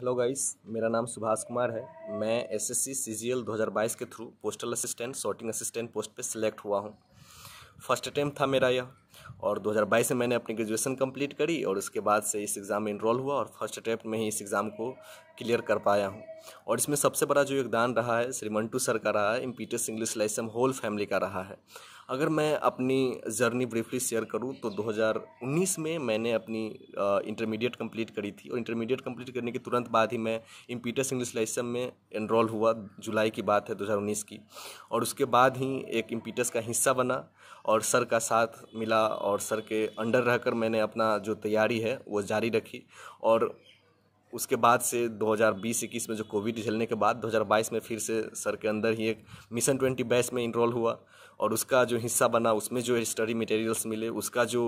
hello guys मेरा नाम सुभाष कुमार है मैं एसएससी सीजीएल 2022 के through postal assistant sorting assistant post पे सिलेक्ट हुआ हूँ फर्स्ट अटैम्प्ट था मेरा यह और 2022 में मैंने अपनी ग्रेजुएशन कंप्लीट करी और उसके बाद से इस एग्ज़ाम में इनरोल हुआ और फर्स्ट अटैम्प्ट में ही इस एग्ज़ाम को क्लियर कर पाया हूँ और इसमें सबसे बड़ा जो योगदान रहा है श्री मंटू सर का रहा है Impetus English Lyceum whole family का रहा है अगर मैं अपनी जर्नी ब्रीफली शेयर करूँ तो 2019 में मैंने अपनी इंटरमीडिएट कंप्लीट करी थी और इंटरमीडिएट कंप्लीट करने के तुरंत बाद ही मैं इम्पीटस इंग्लिश लाइसम में इनरोल हुआ जुलाई की बात है 2019 की और उसके बाद ही एक इम्पीटस का हिस्सा बना और सर का साथ मिला और सर के अंडर रहकर मैंने अपना जो तैयारी है वो जारी रखी और उसके बाद से 2020-21 में जो कोविड झेलने के बाद 2022 में फिर से सर के अंदर ही एक मिशन 20 बैच में इनरोल हुआ और उसका जो हिस्सा बना उसमें जो स्टडी मटेरियल्स मिले उसका जो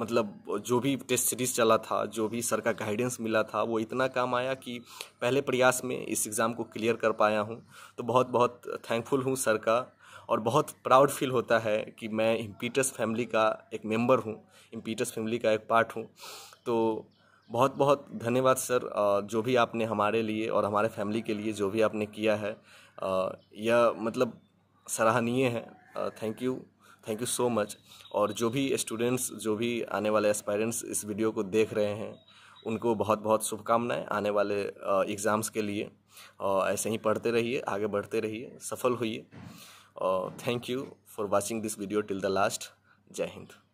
मतलब जो भी टेस्ट सीरीज चला था जो भी सर का गाइडेंस मिला था वो इतना काम आया कि पहले प्रयास में इस एग्ज़ाम को क्लियर कर पाया हूँ तो बहुत बहुत थैंकफुल हूँ सर का और बहुत प्राउड फील होता है कि मैं इम्पीटस फैमिली का एक मेम्बर हूँ इम्पीटस फैमिली का एक पार्ट हूँ तो बहुत बहुत धन्यवाद सर जो भी आपने हमारे लिए और हमारे फैमिली के लिए जो भी आपने किया है यह मतलब सराहनीय है thank you thank you so much और जो भी स्टूडेंट्स जो भी आने वाले एस्पायरेंट्स इस वीडियो को देख रहे हैं उनको बहुत बहुत शुभकामनाएं आने वाले एग्ज़ाम्स के लिए ऐसे ही पढ़ते रहिए आगे बढ़ते रहिए सफल होइए thank you for watching this video till the last जय हिंद